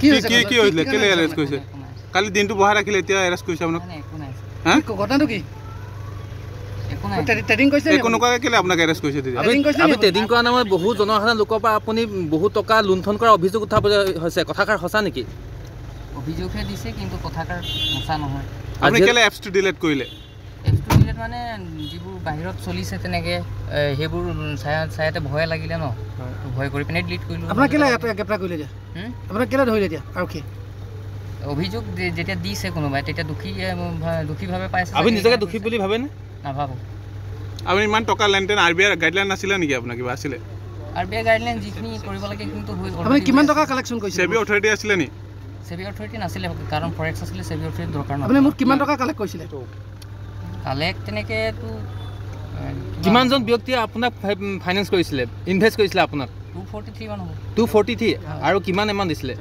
কালি দিনটো বহাই ৰাখিলে এতিয়া এৰেষ্ট কৰিছে আপোনাক ঘটনাটো কি কথাষাৰ সঁচা নেকি দিলে মানে যিবোৰ বাহিৰত চলিছে তেনেকে সেইবোৰ চাই চাইতে ভয় লাগিলে ন ভয় কৰি পিনে ডিলিট কৰিলোঁ আপোনাক কেলৈ গ্ৰেপ্তাৰ কৰিলে এতিয়া আপোনাক কেলৈ ধৰিলে এতিয়া আৰু কি অভিযোগ যেতিয়া দিছে কোনোবাই তেতিয়া দুখী দুখীভাৱে পাইছে আপুনি নিজকে দুখী বুলি ভাবেনে নাভাবোঁ আপুনি ইমান টকা লেনদেন আৰ বি আই গাইডলাইন নাছিলে নেকি আপোনাৰ কিবা আছিলে আৰ বি আই গাইডলাইন যিখিনি কৰিব লাগে সেইখিনিতো হৈ গ'ল আপুনি কিমান টকা কালেকশ্যন কৰিছে চেবি অথৰিটি আছিলে নেকি চেবি অথৰিটি নাছিলে কাৰণ ফৰেক্স আছিলে চেবি অথৰিটি দৰকাৰ নহয় আপুনি মোক কিমান টকা কালেক্ট কৰিছিলে কালেক তেনেকেতো কিমানজন ব্যক্তিয়ে আপোনাক ফাইনেন্স কৰিছিলে ইনভেষ্ট কৰিছিলে আপোনাক টু ফৰ্টি থ্ৰী মান হ'ব টু ফৰ্টি থ্ৰী আৰু কিমান এমাউণ্ট দিছিলে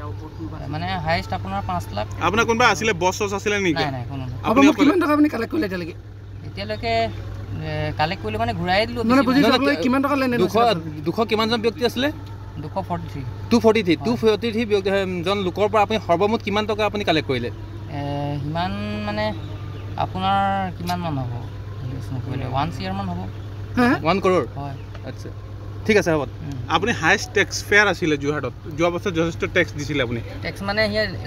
মানে হায়েষ্ট আপোনাৰ পাঁচ লাখ আপোনাৰ কোনোবা আছিলে বছ চছ আছিলে নেকি নাই নাই কোনো নাই কিমান টকা আপুনি কালেক্ট কৰিলে এতিয়ালৈকে এতিয়ালৈকে কালেক্ট কৰিলে মানে ঘূৰাই দিলোঁ মানে কিমান টকা লেনদেন দুশ দুশ কিমানজন ব্যক্তি আছিলে দুশ forty three two forty three two forty three জন লোকৰ পৰা আপুনি সৰ্বমুঠ কিমান টকা আপুনি কালেক্ট কৰিলে সিমান মানে আপোনাৰ কিমান মান হ'ব ওৱান ইয়াৰ mm. মান হ'ব ওৱান কৰোৰ ঠিক আছে হ'ব mm. আপুনি হায়েষ্ট টেক্স ফেয়াৰ আছিলে যোৰহাটত যোৱা বছৰ যথেষ্ট টেক্স দিছিলে আপুনি টেক্স মানে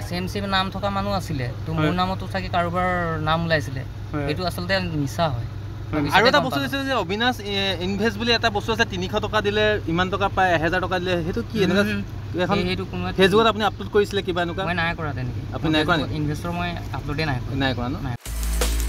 চেম চেম নাম থকা মানুহ আছিলে তো মোৰ নামতো চাগে কাৰোবাৰ নাম ওলাইছিলে সেইটো আচলতে মিছা হয় আৰু এটা বস্তু দিছে যে অবিনাশ ইনভেষ্ট বুলি এটা বস্তু আছে তিনিশ টকা দিলে ইমান টকা পায় এহেজাৰ টকা দিলে সেইটো কি এনেকুৱা ফেচবুকত আপুনি আপলোড কৰিছিলে কিবা এনেকুৱা মই নাই কৰা তেনেকৈ আপুনি নাই কৰা ইনভেষ্টৰ মই আপলোডে নাই নাই কৰা ন নাই